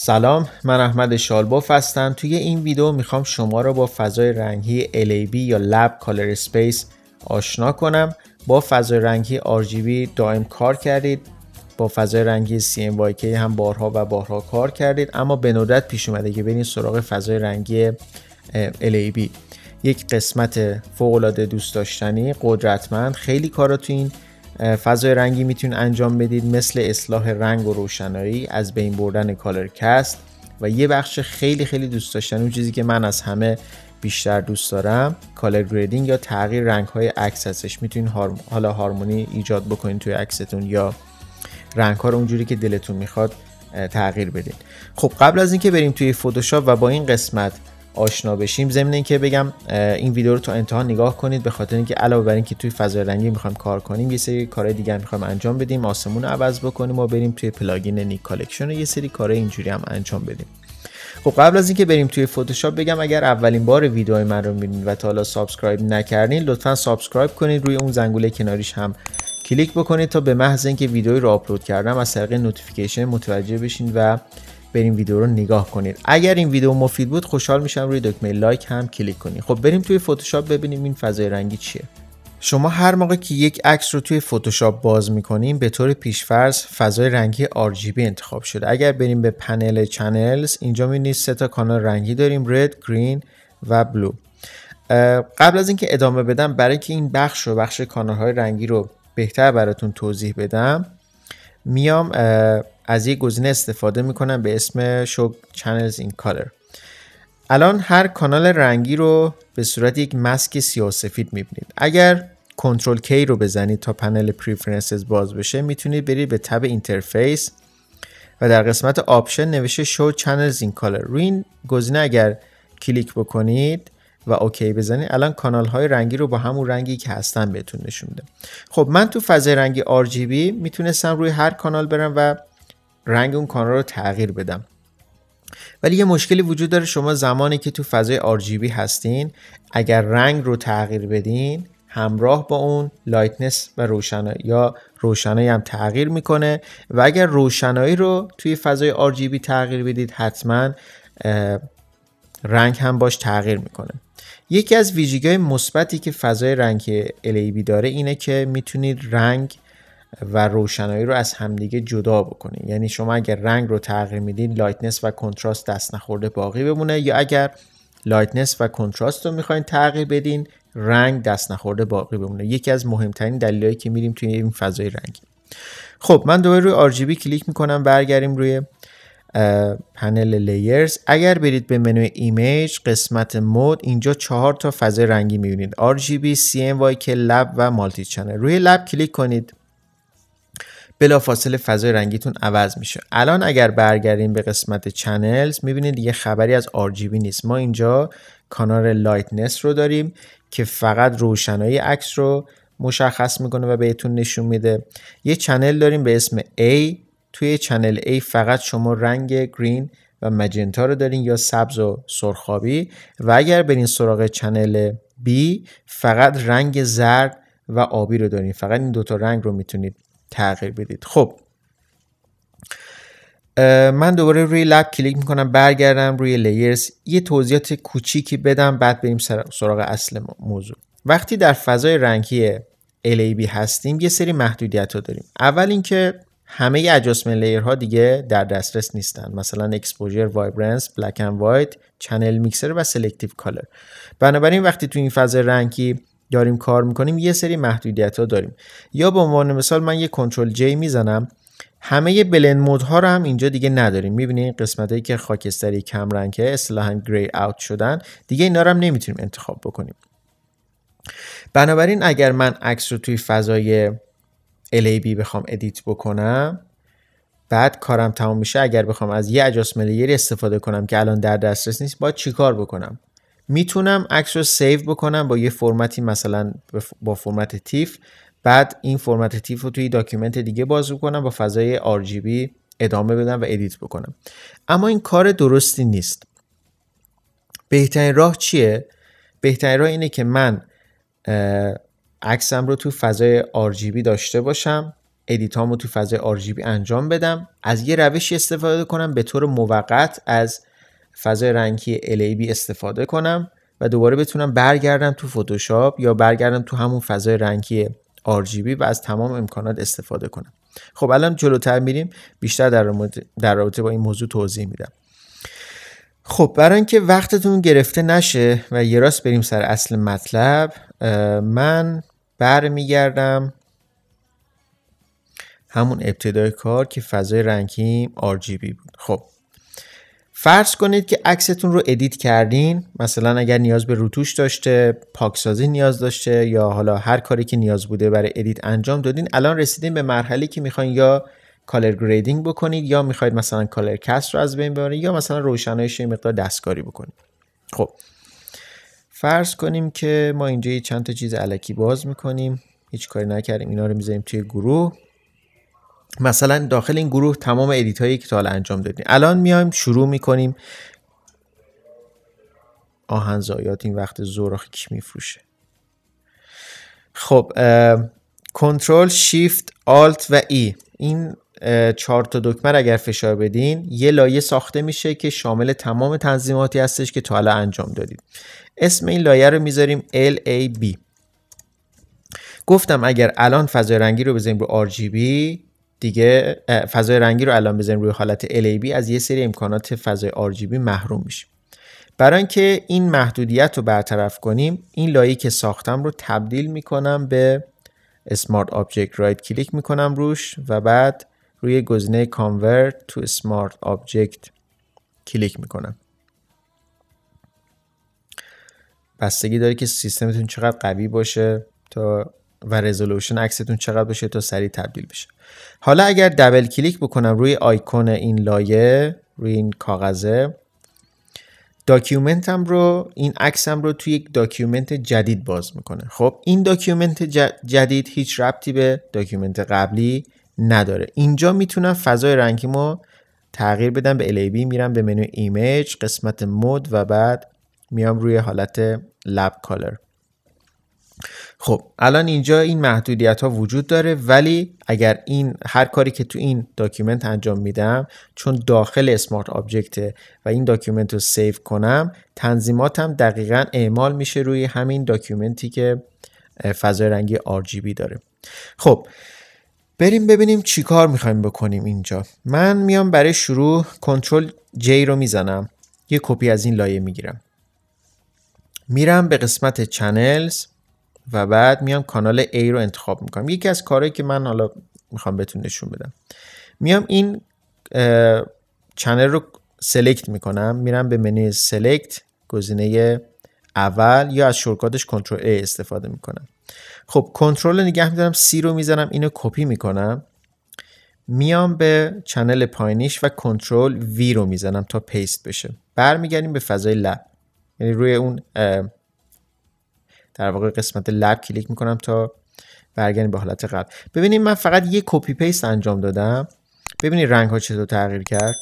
سلام من احمد شالباف هستم توی این ویدیو میخوام شما را با فضای رنگی LAB یا Lab Color Space آشنا کنم با فضای رنگی RGB دائم کار کردید با فضای رنگی CMYK هم بارها و بارها کار کردید اما به ندرت پیش اومده که برین سراغ فضای رنگی LAB یک قسمت فوق العاده دوست داشتنی قدرتمند خیلی کارا تو این فضای رنگی میتونید انجام بدید مثل اصلاح رنگ و روشنایی از بین بردن کالر کست و یه بخش خیلی خیلی دوست داشتن اون چیزی که من از همه بیشتر دوست دارم کالر گریدینگ یا تغییر رنگ های عکس هستش میتونید حالا هارمونی ایجاد بکنید توی عکستون یا رنگ ها رو اونجوری که دلتون میخواد تغییر بدید خب قبل از اینکه بریم توی فتوشاپ و با این قسمت آشنا بشیم ضمن اینکه بگم این ویدیو رو تا انتها نگاه کنید به خاطر اینکه علاوه بر اینکه توی فضای رنگی میخوایم کار کنیم یه سری کارهای دیگر میخوایم انجام بدیم آسمون رو عوض بکنیم و بریم توی پلاگین نیک کالکشن و یه سری کارهای اینجوری هم انجام بدیم خب قبل از اینکه بریم توی فتوشاپ بگم اگر اولین بار ویدیوهای من رو میبینید و تا حالا سابسکرایب نکردین لطفا سابسکرایب کنید روی اون زنگوله کناریش هم کلیک بکنید تا به محض اینکه ویدیوی رو آپلود کردم از طریق نوتیفیکیشن متوجه بشین و بریم ویدیو رو نگاه کنید اگر این ویدیو مفید بود خوشحال میشم روی دکمه لایک هم کلیک کنید خب بریم توی فتوشاپ ببینیم این فضای رنگی چیه شما هر موقع که یک عکس رو توی فتوشاپ باز میکنیم به طور فرض فضای رنگی RGB انتخاب شده اگر بریم به پنل چنلز اینجا میبینید سه تا کانال رنگی داریم رد گرین و بلو قبل از اینکه ادامه بدم برای که این بخش رو بخش کانال های رنگی رو بهتر براتون توضیح بدم میام از یک گزینه استفاده میکنم به اسم Show Channels in Color الان هر کانال رنگی رو به صورت یک مسک سیاه سفید میبینید اگر کنترل کی رو بزنید تا پنل پریفرنسز باز بشه میتونید برید به تب اینترفیس و در قسمت آپشن نوشته شو چنلز این کالر روی این گزینه اگر کلیک بکنید و اوکی بزنید الان کانال های رنگی رو با همون رنگی که هستن بهتون نشون میده خب من تو فضای رنگی RGB میتونستم روی هر کانال برم و رنگ اون کانال رو تغییر بدم ولی یه مشکلی وجود داره شما زمانی که تو فضای RGB هستین اگر رنگ رو تغییر بدین همراه با اون لایتنس و روشنایی یا روشنایی هم تغییر میکنه و اگر روشنایی رو توی فضای RGB تغییر بدید حتما رنگ هم باش تغییر میکنه یکی از ویژگی‌های مثبتی که فضای رنگ LAB داره اینه که میتونید رنگ و روشنایی رو از همدیگه جدا بکنید یعنی شما اگر رنگ رو تغییر میدین لایتنس و کنتراست دست نخورده باقی بمونه یا اگر لایتنس و کنتراست رو میخواین تغییر بدین رنگ دست نخورده باقی بمونه یکی از مهمترین دلایلی که میریم توی این فضای رنگی خب من دوباره روی RGB کلیک میکنم برگردیم روی پنل لیرز اگر برید به منوی ایمیج قسمت مود اینجا چهار تا فضای رنگی میبینید RGB, CMYK, لب و مالتی چنل روی لب کلیک کنید بلافاصله فضای رنگیتون عوض میشه الان اگر برگردیم به قسمت چنلز میبینید دیگه خبری از RGB نیست ما اینجا کانال لایتنس رو داریم که فقط روشنایی عکس رو مشخص میکنه و بهتون نشون میده یه چنل داریم به اسم A توی چنل A فقط شما رنگ گرین و مجنتا رو دارین یا سبز و سرخابی و اگر برین سراغ چنل B فقط رنگ زرد و آبی رو دارین فقط این دوتا رنگ رو میتونید تغییر بدید خب من دوباره روی لب کلیک میکنم برگردم روی لیرز یه توضیحات کوچیکی بدم بعد بریم سراغ اصل موضوع وقتی در فضای رنگی LAB هستیم یه سری محدودیت ها داریم اول اینکه همه اجاسمن لیر ها دیگه در دسترس نیستن مثلا اکسپوژر وایبرنس بلک اند وایت چنل میکسر و سلکتیو کالر بنابراین وقتی تو این فاز رنگی داریم کار میکنیم یه سری محدودیت ها داریم یا به عنوان مثال من یه کنترل جی میزنم همه بلند مود ها رو هم اینجا دیگه نداریم میبینید قسمت هایی که خاکستری کم رنگه اصطلاحا گری اوت شدن دیگه اینا رو هم نمیتونیم انتخاب بکنیم بنابراین اگر من عکس رو توی فضای LAB بخوام ادیت بکنم بعد کارم تمام میشه اگر بخوام از یه اجاس استفاده کنم که الان در دسترس نیست باید چیکار بکنم میتونم عکس رو سیو بکنم با یه فرمتی مثلا با فرمت تیف بعد این فرمت تیف رو توی داکیومنت دیگه باز کنم با فضای RGB ادامه بدم و ادیت بکنم اما این کار درستی نیست بهترین راه چیه بهترین راه اینه که من عکسم رو تو فضای RGB داشته باشم ادیت رو تو فضای RGB انجام بدم از یه روشی استفاده کنم به طور موقت از فضای رنگی LAB استفاده کنم و دوباره بتونم برگردم تو فتوشاپ یا برگردم تو همون فضای رنگی RGB و از تمام امکانات استفاده کنم خب الان جلوتر میریم بیشتر در, در رابطه با این موضوع توضیح میدم خب برای اینکه وقتتون گرفته نشه و یه راست بریم سر اصل مطلب من برمیگردم همون ابتدای کار که فضای رنگی RGB بود خب فرض کنید که عکستون رو ادیت کردین مثلا اگر نیاز به روتوش داشته پاکسازی نیاز داشته یا حالا هر کاری که نیاز بوده برای ادیت انجام دادین الان رسیدین به مرحله که میخواین یا کالر گریدینگ بکنید یا میخواید مثلا کالر کست رو از بین ببرید یا مثلا روشنایش این مقدار دستکاری بکنید خب فرض کنیم که ما اینجا چند تا چیز علکی باز میکنیم هیچ کاری نکردیم اینا رو میذاریم توی گروه مثلا داخل این گروه تمام ادیت هایی که تا انجام دادیم الان میایم شروع میکنیم آهنزایات این وقت زور کی میفروشه خب کنترل شیفت آلت و ای این چهار تا دکمه اگر فشار بدین یه لایه ساخته میشه که شامل تمام تنظیماتی هستش که تا حالا انجام دادید اسم این لایه رو میذاریم LAB گفتم اگر الان فضای رنگی رو بزنیم رو RGB دیگه فضای رنگی رو الان بزنیم روی حالت LAB از یه سری امکانات فضای RGB محروم میشیم برای اینکه این محدودیت رو برطرف کنیم این لایه که ساختم رو تبدیل میکنم به Smart Object right کلیک میکنم روش و بعد روی گزینه Convert to Smart Object کلیک میکنم بستگی داره که سیستمتون چقدر قوی باشه تا و رزولوشن عکستون چقدر باشه تا سریع تبدیل بشه حالا اگر دبل کلیک بکنم روی آیکون این لایه روی این کاغذه داکیومنتم رو این عکسم رو توی یک داکیومنت جدید باز میکنه خب این داکیومنت جدید هیچ ربطی به داکیومنت قبلی نداره اینجا میتونم فضای رو تغییر بدم به LAB میرم به منو ایمیج قسمت مود و بعد میام روی حالت لب کالر خب الان اینجا این محدودیت ها وجود داره ولی اگر این هر کاری که تو این داکیومنت انجام میدم چون داخل اسمارت آبجکت و این داکیومنت رو سیو کنم تنظیماتم دقیقا اعمال میشه روی همین داکیومنتی که فضای رنگی RGB داره خب بریم ببینیم چی کار میخوایم بکنیم اینجا من میام برای شروع کنترل J رو میزنم یه کپی از این لایه میگیرم میرم به قسمت چنلز و بعد میام کانال A رو انتخاب میکنم یکی از کارهایی که من حالا میخوام بهتون نشون بدم میام این چنل رو سلکت میکنم میرم به منوی سلکت گزینه اول یا از شورکاتش کنترل A استفاده میکنم خب کنترل نگه میدارم C رو میزنم اینو کپی میکنم میام به چنل پایینیش و کنترل V رو میزنم تا پیست بشه برمیگردیم به فضای لب یعنی روی اون در واقع قسمت لب کلیک میکنم تا برگردیم به حالت قبل ببینید من فقط یه کپی پیست انجام دادم ببینید رنگ ها چطور تغییر کرد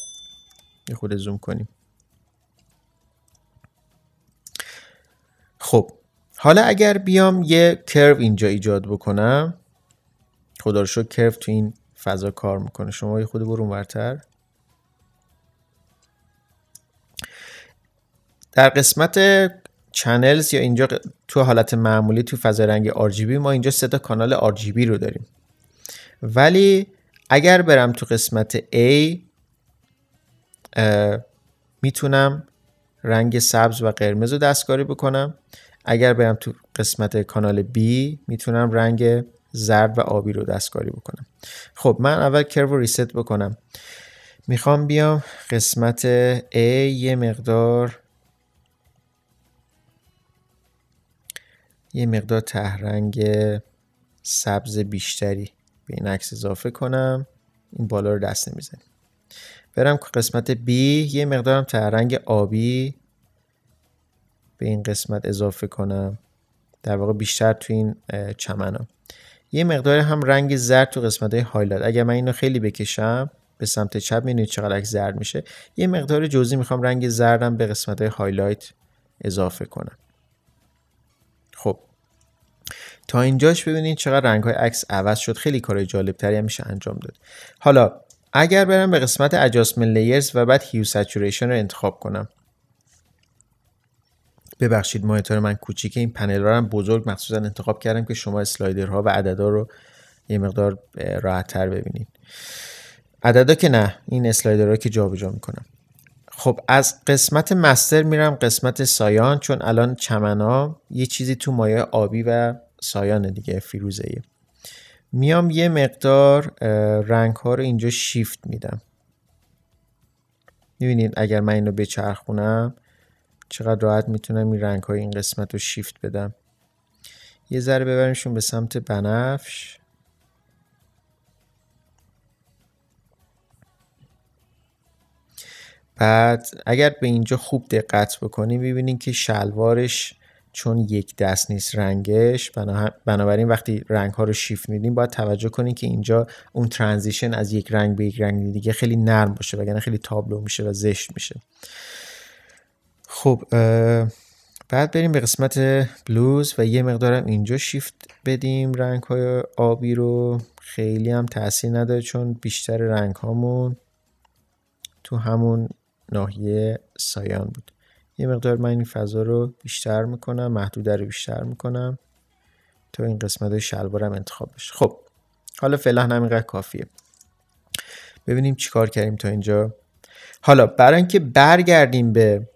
یه خود زوم کنیم خب حالا اگر بیام یه کرو اینجا ایجاد بکنم خدا رو کرو تو این فضا کار میکنه شما یه خود برون ورتر. در قسمت چنلز یا اینجا تو حالت معمولی تو فضای رنگ RGB ما اینجا سه تا کانال RGB رو داریم ولی اگر برم تو قسمت A میتونم رنگ سبز و قرمز رو دستکاری بکنم اگر برم تو قسمت کانال B میتونم رنگ زرد و آبی رو دستکاری بکنم خب من اول کرو رو ریست بکنم میخوام بیام قسمت A یه مقدار یه مقدار تهرنگ سبز بیشتری به این عکس اضافه کنم این بالا رو دست نمیزنیم برم قسمت B یه مقدارم تهرنگ آبی به این قسمت اضافه کنم در واقع بیشتر تو این چمنم یه مقدار هم رنگ زرد تو قسمت های هایلایت اگر من اینو خیلی بکشم به سمت چپ میدونید چقدر زرد میشه یه مقدار جزی میخوام رنگ زردم به قسمت های هایلایت اضافه کنم تا اینجاش ببینید چقدر رنگ های عکس عوض شد خیلی کار جالب تری هم میشه انجام داد حالا اگر برم به قسمت adjustment layers و بعد هیو Saturation رو انتخاب کنم ببخشید مانیتور من کوچیکه این پنل رو هم بزرگ مخصوصا انتخاب کردم که شما ها و عددا رو یه مقدار راحت تر ببینید عددا که نه این اسلایدرها که جابجا میکنم خب از قسمت مستر میرم قسمت سایان چون الان چمنا یه چیزی تو مایه آبی و سایان دیگه فیروزه ای. میام یه مقدار رنگ ها رو اینجا شیفت میدم میبینید اگر من اینو بچرخونم چقدر راحت میتونم این رنگ های این قسمت رو شیفت بدم یه ذره ببریمشون به سمت بنفش بعد اگر به اینجا خوب دقت بکنیم ببینیم که شلوارش چون یک دست نیست رنگش بنابراین وقتی رنگ ها رو شیفت میدیم باید توجه کنیم که اینجا اون ترانزیشن از یک رنگ به یک رنگ دیگه خیلی نرم باشه وگرنه خیلی تابلو میشه و زشت میشه خب بعد بریم به قسمت بلوز و یه مقدارم اینجا شیفت بدیم رنگ های آبی رو خیلی هم تاثیر نداره چون بیشتر رنگ هامون تو همون ناحیه سایان بود یه مقدار من این فضا رو بیشتر میکنم محدوده رو بیشتر میکنم تا این قسمت شلوارم انتخاب بشه خب حالا فعلا همینقدر کافیه ببینیم چیکار کردیم تا اینجا حالا برای اینکه برگردیم به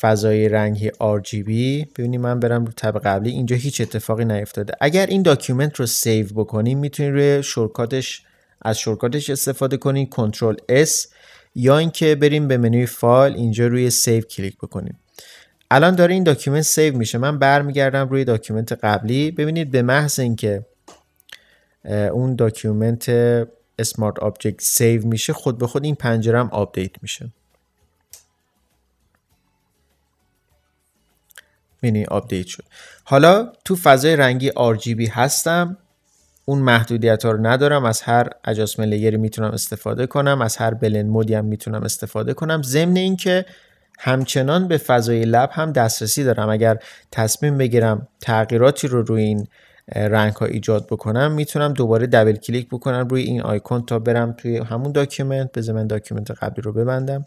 فضای رنگی RGB ببینیم من برم رو تب قبلی اینجا هیچ اتفاقی نیفتاده اگر این داکیومنت رو سیو بکنیم میتونیم روی شرکاتش از شرکاتش استفاده کنیم. کنترل S یا اینکه بریم به منوی فایل اینجا روی سیو کلیک بکنیم الان داره این داکیومنت سیو میشه من برمیگردم روی داکیومنت قبلی ببینید به محض اینکه اون داکیومنت اسمارت آبجکت سیو میشه خود به خود این پنجره هم آپدیت میشه یعنی آپدیت شد حالا تو فضای رنگی RGB هستم اون محدودیت ها رو ندارم از هر اجاسمن لیگری میتونم استفاده کنم از هر بلند مودی هم میتونم استفاده کنم ضمن اینکه همچنان به فضای لب هم دسترسی دارم اگر تصمیم بگیرم تغییراتی رو روی این رنگ ها ایجاد بکنم میتونم دوباره دبل کلیک بکنم روی این آیکون تا برم توی همون داکیومنت بذار من داکیومنت قبلی رو ببندم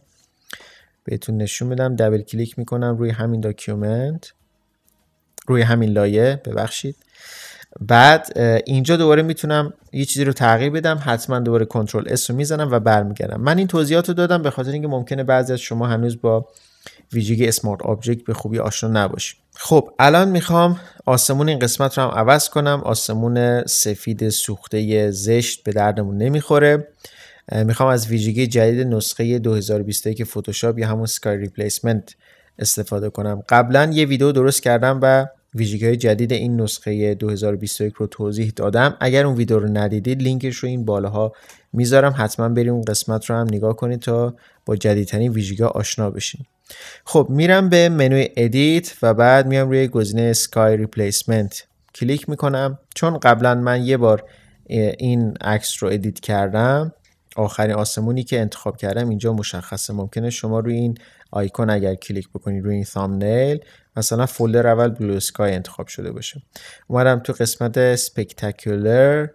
بهتون نشون بدم دبل کلیک میکنم روی همین داکیومنت روی همین لایه ببخشید بعد اینجا دوباره میتونم یه چیزی رو تغییر بدم حتما دوباره کنترل اس رو میزنم و برمیگردم من این توضیحات رو دادم به خاطر اینکه ممکنه بعضی از شما هنوز با ویژگی اسمارت آبجکت به خوبی آشنا نباشیم خب الان میخوام آسمون این قسمت رو هم عوض کنم آسمون سفید سوخته زشت به دردمون نمیخوره میخوام از ویژگی جدید نسخه 2021 که فتوشاپ یا همون سکای ریپلیسمنت استفاده کنم قبلا یه ویدیو درست کردم و ویژگی های جدید این نسخه 2021 رو توضیح دادم اگر اون ویدیو رو ندیدید لینکش رو این بالاها میذارم حتما بریم اون قسمت رو هم نگاه کنید تا با جدیدترین ویژگی آشنا بشین خب میرم به منوی ادیت و بعد میام روی گزینه سکای ریپلیسمنت کلیک میکنم چون قبلا من یه بار این عکس رو ادیت کردم آخرین آسمونی که انتخاب کردم اینجا مشخصه ممکنه شما روی این آیکون اگر کلیک بکنید روی این ثامنیل مثلا فولدر اول بلو سکای انتخاب شده باشه اومدم تو قسمت سپکتکولر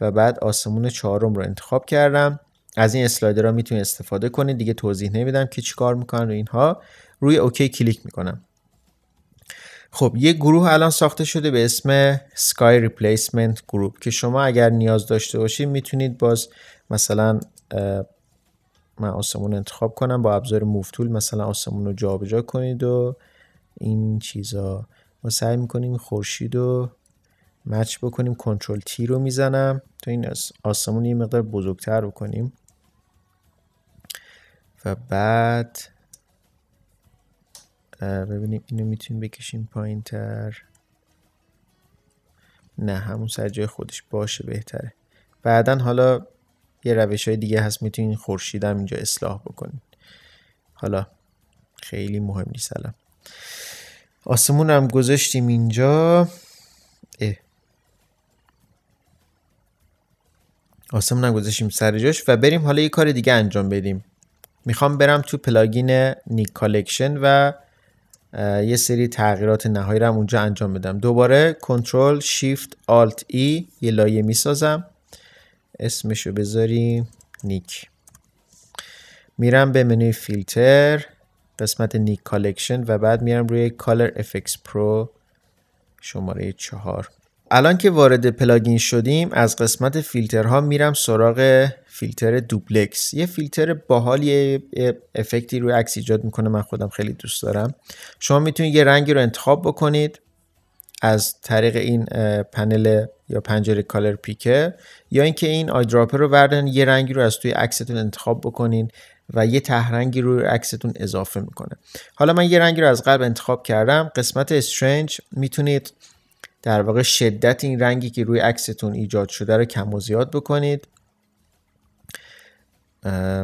و بعد آسمون چهارم رو انتخاب کردم از این اسلایدرها میتونید استفاده کنید دیگه توضیح نمیدم که چیکار میکنن روی اینها روی اوکی کلیک میکنم خب یه گروه الان ساخته شده به اسم سکای ریپلیسمنت گروپ که شما اگر نیاز داشته باشید میتونید باز مثلا من آسمون انتخاب کنم با ابزار موفتول مثلا آسمون رو جابجا کنید و این چیزا ما سعی میکنیم خورشید رو مچ بکنیم کنترل تی رو میزنم تا این آسمون یه مقدار بزرگتر بکنیم و بعد ببینیم اینو میتونیم بکشیم پایین تر نه همون سر جای خودش باشه بهتره بعدا حالا یه روش های دیگه هست میتونین خورشید هم اینجا اصلاح بکنین حالا خیلی مهم نیست الان آسمون هم گذاشتیم اینجا اه. آسمون هم گذاشتیم سر جاش و بریم حالا یه کار دیگه انجام بدیم میخوام برم تو پلاگین نیک کالکشن و یه سری تغییرات نهایی رو هم اونجا انجام بدم دوباره کنترل شیفت آلت ای یه لایه میسازم اسمشو بذاریم نیک میرم به منوی فیلتر قسمت نیک کالکشن و بعد میرم روی کالر افکس پرو شماره چهار الان که وارد پلاگین شدیم از قسمت فیلترها میرم سراغ فیلتر دوپلکس یه فیلتر یه افکتی روی عکس ایجاد میکنه من خودم خیلی دوست دارم شما میتونید یه رنگی رو انتخاب بکنید از طریق این پنل یا پنجره کالر پیکر یا اینکه این آی رو بردن یه رنگی رو از توی عکستون انتخاب بکنین و یه تهرنگی رو عکستون اضافه میکنه حالا من یه رنگی رو از قبل انتخاب کردم قسمت استرنج میتونید در واقع شدت این رنگی که روی عکستون ایجاد شده رو کم و زیاد بکنید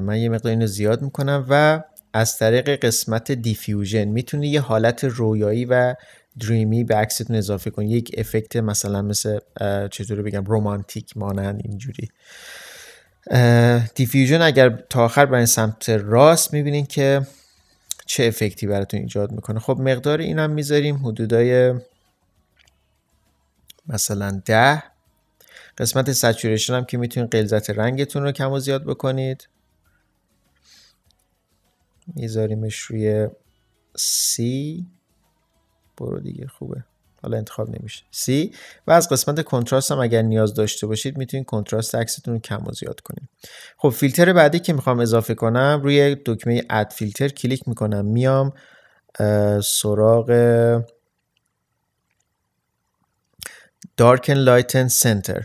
من یه مقدار اینو زیاد میکنم و از طریق قسمت دیفیوژن میتونید یه حالت رویایی و دریمی به عکستون اضافه کنید یک افکت مثلا مثل چطور بگم رومانتیک مانند اینجوری دیفیوژن اگر تا آخر برای سمت راست میبینین که چه افکتی براتون ایجاد میکنه خب مقدار این هم میذاریم حدودای مثلا ده قسمت سچوریشن هم که میتونید قلزت رنگتون رو کم و زیاد بکنید میذاریمش روی سی برو دیگه خوبه حالا انتخاب نمیشه سی و از قسمت کنتراست هم اگر نیاز داشته باشید میتونید کنتراست عکستون رو کم و زیاد کنید خب فیلتر بعدی که میخوام اضافه کنم روی دکمه اد فیلتر کلیک میکنم میام سراغ دارکن لایتن سنتر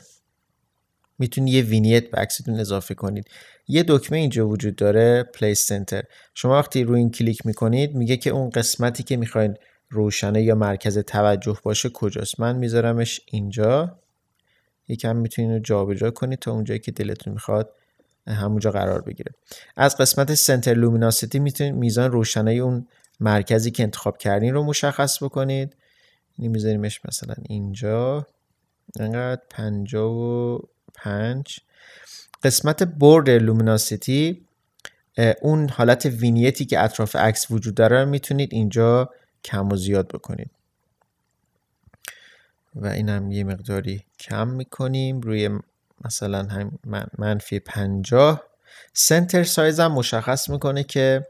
میتونید یه وینیت به عکستون اضافه کنید یه دکمه اینجا وجود داره پلیس سنتر شما وقتی روی این کلیک میکنید میگه که اون قسمتی که میخواین روشنه یا مرکز توجه باشه کجاست من میذارمش اینجا یکم میتونید رو جابجا کنید تا اونجایی که دلتون میخواد همونجا قرار بگیره از قسمت سنتر لومیناسیتی میتونید میزان روشنایی اون مرکزی که انتخاب کردین رو مشخص بکنید یعنی میذاریمش مثلا اینجا اینقدر پنجا و پنج قسمت برد لومیناسیتی اون حالت وینیتی که اطراف عکس وجود داره میتونید اینجا کم و زیاد بکنید و این هم یه مقداری کم میکنیم روی مثلا هم منفی پنجاه سنتر سایز هم مشخص میکنه که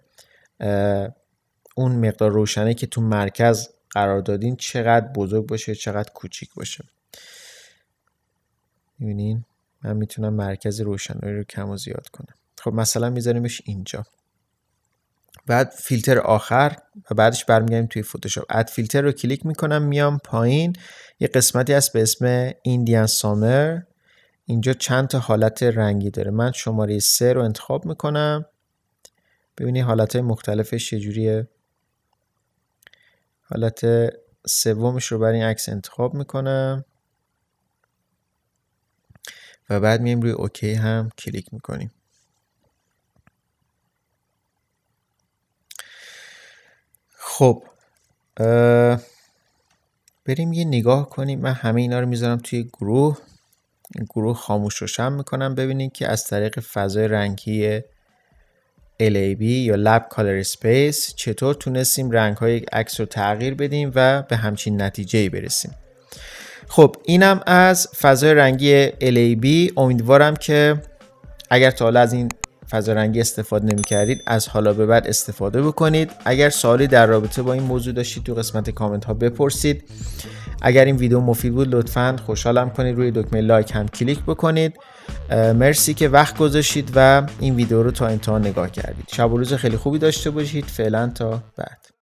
اون مقدار روشنه که تو مرکز قرار دادین چقدر بزرگ باشه چقدر کوچیک باشه میبینین من میتونم مرکز روشنایی رو کم و زیاد کنم خب مثلا میذاریمش اینجا بعد فیلتر آخر و بعدش برمیگردیم توی فتوشاپ اد فیلتر رو کلیک میکنم میام پایین یه قسمتی هست به اسم ایندیان سامر اینجا چند تا حالت رنگی داره من شماره 3 رو انتخاب میکنم ببینی حالت های مختلفش چجوریه حالت سومش رو بر این عکس انتخاب میکنم و بعد میایم روی اوکی هم کلیک میکنیم خب بریم یه نگاه کنیم من همه اینا رو میذارم توی گروه گروه خاموش رو شم میکنم ببینید که از طریق فضای رنگی LAB یا لب کالر Space چطور تونستیم رنگ های عکس رو تغییر بدیم و به همچین نتیجه ای برسیم خب اینم از فضای رنگی LAB امیدوارم که اگر تا حالا از این رنگی استفاده نمی کردید از حالا به بعد استفاده بکنید اگر سوالی در رابطه با این موضوع داشتید تو قسمت کامنت ها بپرسید اگر این ویدیو مفید بود لطفا خوشحالم کنید روی دکمه لایک هم کلیک بکنید مرسی که وقت گذاشتید و این ویدیو رو تا انتها نگاه کردید شب و روز خیلی خوبی داشته باشید فعلا تا بعد